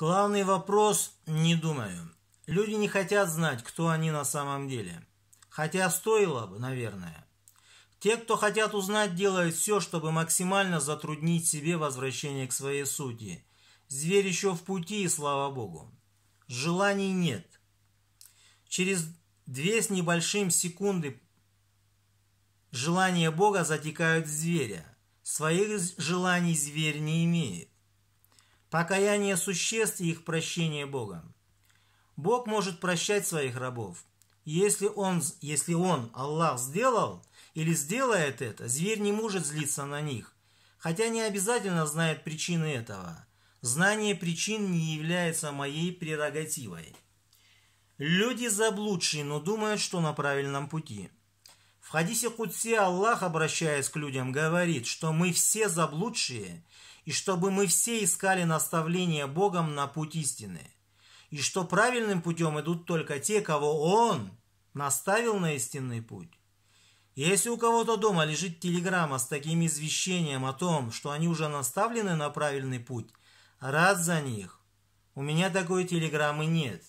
Главный вопрос – не думаю. Люди не хотят знать, кто они на самом деле. Хотя стоило бы, наверное. Те, кто хотят узнать, делают все, чтобы максимально затруднить себе возвращение к своей сути. Зверь еще в пути, и слава богу. Желаний нет. Через две с небольшим секунды желания бога затекают в зверя. Своих желаний зверь не имеет покаяние существ и их прощение Богом. Бог может прощать своих рабов. Если он, если он, Аллах, сделал или сделает это, зверь не может злиться на них, хотя не обязательно знает причины этого. Знание причин не является моей прерогативой. Люди заблудшие, но думают, что на правильном пути – в хадисе Кутсе Аллах, обращаясь к людям, говорит, что мы все заблудшие, и чтобы мы все искали наставление Богом на путь истины, и что правильным путем идут только те, кого Он наставил на истинный путь. Если у кого-то дома лежит телеграмма с таким извещением о том, что они уже наставлены на правильный путь, рад за них. У меня такой телеграммы нет.